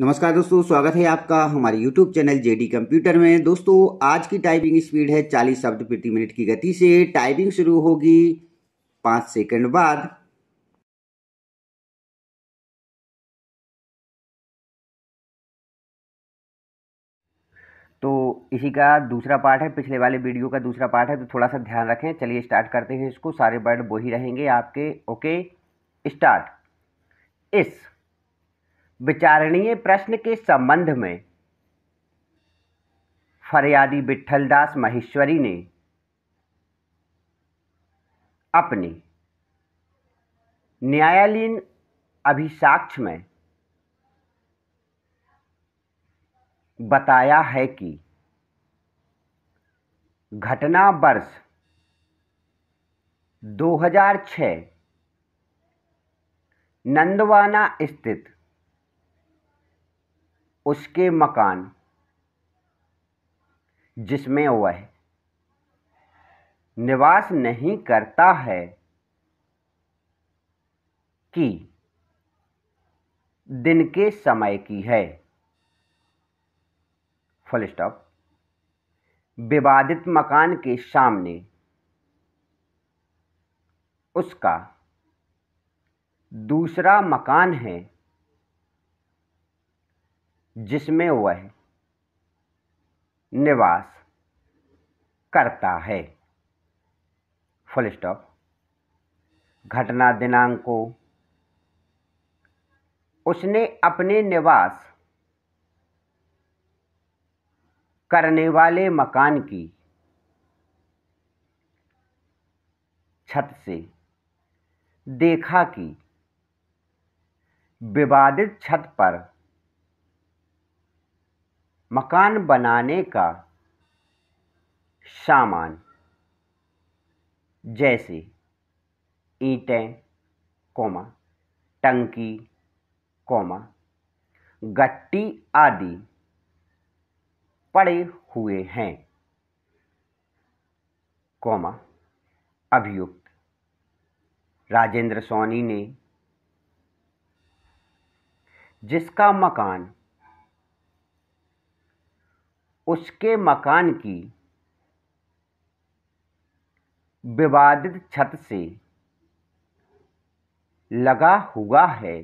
नमस्कार दोस्तों स्वागत है आपका हमारे YouTube चैनल डी कंप्यूटर में दोस्तों आज की टाइपिंग स्पीड है 40 शब्द प्रति मिनट की गति से टाइपिंग शुरू होगी पाँच सेकंड बाद तो इसी का दूसरा पार्ट है पिछले वाले वीडियो का दूसरा पार्ट है तो थोड़ा सा ध्यान रखें चलिए स्टार्ट करते हैं इसको सारे वर्ड वही रहेंगे आपके ओके स्टार्ट इस विचारणीय प्रश्न के संबंध में फरियादी विठलदास महेश्वरी ने अपनी न्यायालयीन अभिसाक्ष में बताया है कि घटना वर्ष 2006 नंदवाना स्थित उसके मकान जिसमें वह निवास नहीं करता है कि दिन के समय की है फुल स्टॉप विवादित मकान के सामने उसका दूसरा मकान है जिसमें वह निवास करता है फुल स्टॉप घटना दिनांक को उसने अपने निवास करने वाले मकान की छत से देखा कि विवादित छत पर मकान बनाने का सामान जैसे ईंटें कोमा टंकी कोमा गट्टी आदि पड़े हुए हैं कोमा अभियुक्त राजेंद्र सोनी ने जिसका मकान उसके मकान की विवादित छत से लगा हुआ है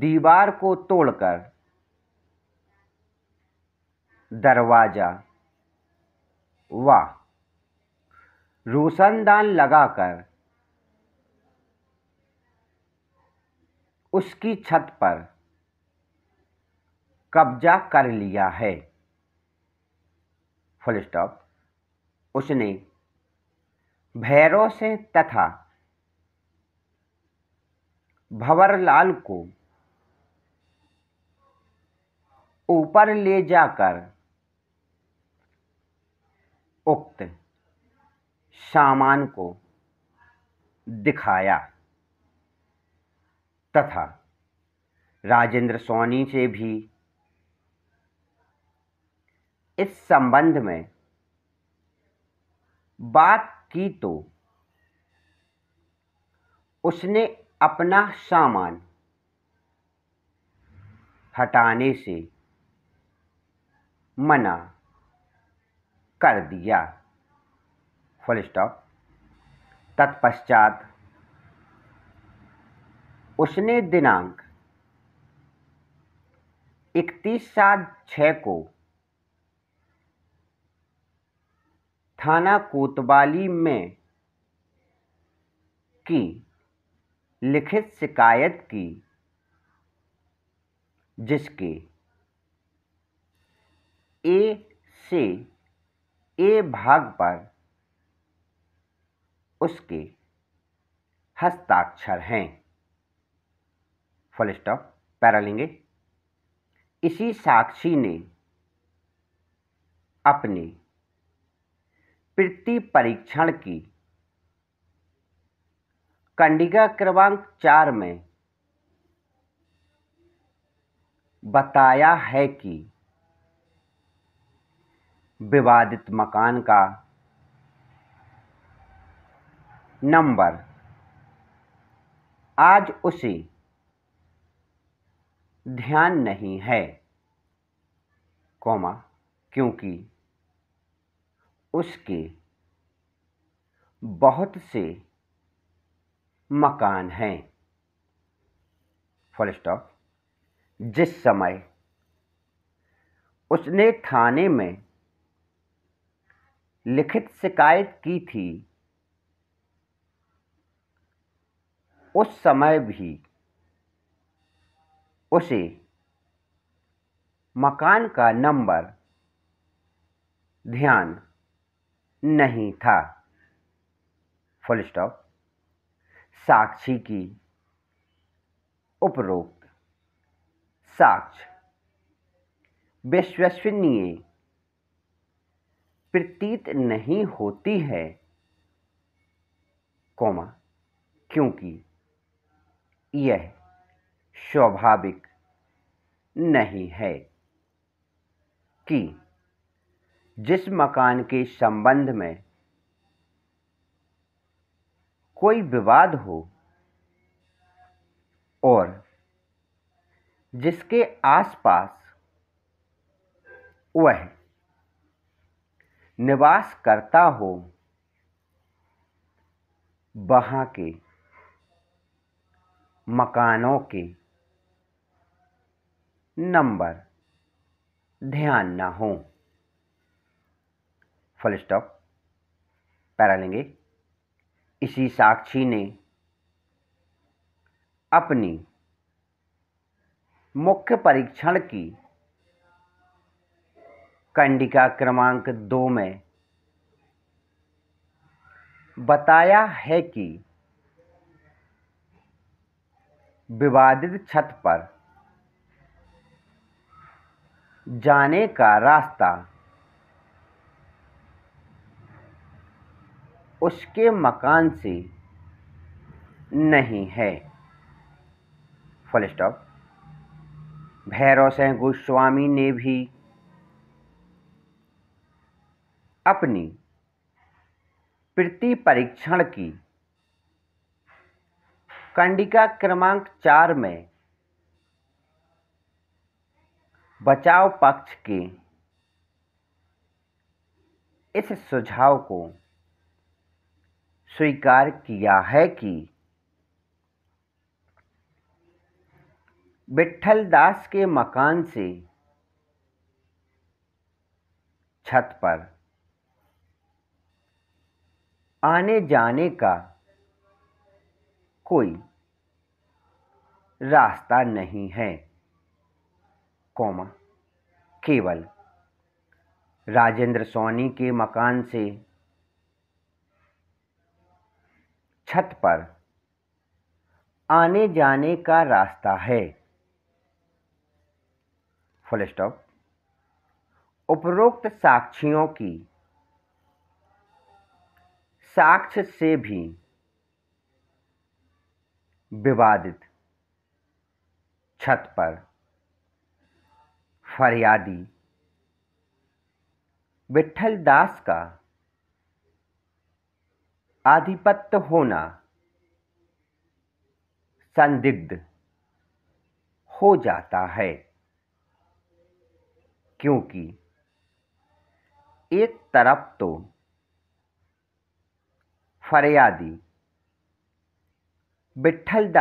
दीवार को तोड़कर दरवाज़ा व रोशनदान लगाकर उसकी छत पर कब्जा कर लिया है फुल स्टॉप उसने भैरव से तथा भंवरलाल को ऊपर ले जाकर उक्त सामान को दिखाया तथा राजेंद्र सोनी से भी इस संबंध में बात की तो उसने अपना सामान हटाने से मना कर दिया फुल स्टॉप तत्पश्चात उसने दिनांक इकतीस सात छः को थाना कोतवाली में की लिखित शिकायत की जिसके ए से ए भाग पर उसके हस्ताक्षर हैं फुल स्टॉप पैरालिंगे इसी साक्षी ने अपने प्रति परीक्षण की कंडिका क्रमांक चार में बताया है कि विवादित मकान का नंबर आज उसे ध्यान नहीं है कौमा क्योंकि उसके बहुत से मकान हैं फुल स्टॉप जिस समय उसने थाने में लिखित शिकायत की थी उस समय भी उसे मकान का नंबर ध्यान नहीं था फुल स्टॉप साक्षी की उपरोक्त साक्ष विश्वसनीय प्रतीत नहीं होती है कोमा क्योंकि यह स्वाभाविक नहीं है कि जिस मकान के संबंध में कोई विवाद हो और जिसके आसपास वह निवास करता हो वहाँ के मकानों के नंबर ध्यान ना हों फुल स्टॉप पैरा लेंगे इसी साक्षी ने अपनी मुख्य परीक्षण की कंडिका क्रमांक दो में बताया है कि विवादित छत पर जाने का रास्ता उसके मकान से नहीं है फुल स्टॉप भैरव सिंह गोस्वामी ने भी अपनी प्रति परीक्षण की कंडिका क्रमांक चार में बचाव पक्ष के इस सुझाव को स्वीकार किया है कि विट्ठल दास के मकान से छत पर आने जाने का कोई रास्ता नहीं है कौमा केवल राजेंद्र सोनी के मकान से छत पर आने जाने का रास्ता है फुल स्टॉप उपरोक्त साक्षियों की साक्ष्य से भी विवादित छत पर फरियादी विट्ठल दास का आधिपत्य होना संदिग्ध हो जाता है क्योंकि एक तरफ तो फरियादी विट्ठल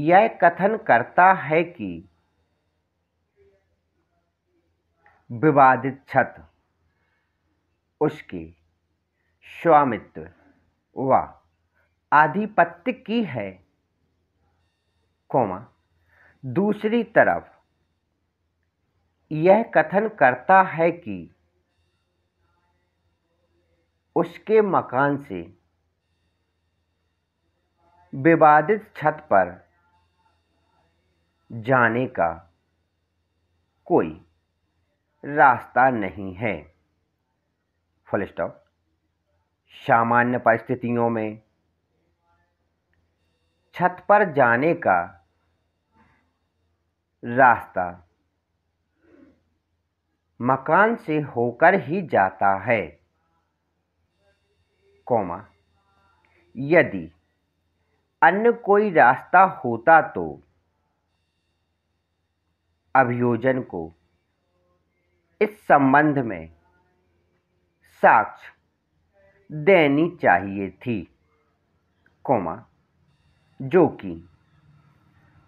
यह कथन करता है कि विवादित छत उसके स्वामित्व व आधिपत्य की है कोमा दूसरी तरफ यह कथन करता है कि उसके मकान से विवादित छत पर जाने का कोई रास्ता नहीं है फुल स्टॉप सामान्य परिस्थितियों में छत पर जाने का रास्ता मकान से होकर ही जाता है कौमा यदि अन्य कोई रास्ता होता तो अभियोजन को इस संबंध में साक्ष्य देनी चाहिए थी कोमा जो कि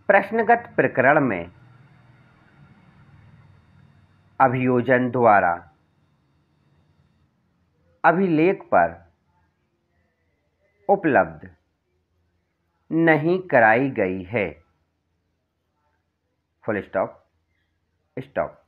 प्रश्नगत प्रकरण में अभियोजन द्वारा अभिलेख पर उपलब्ध नहीं कराई गई है फुल स्टॉप स्टॉप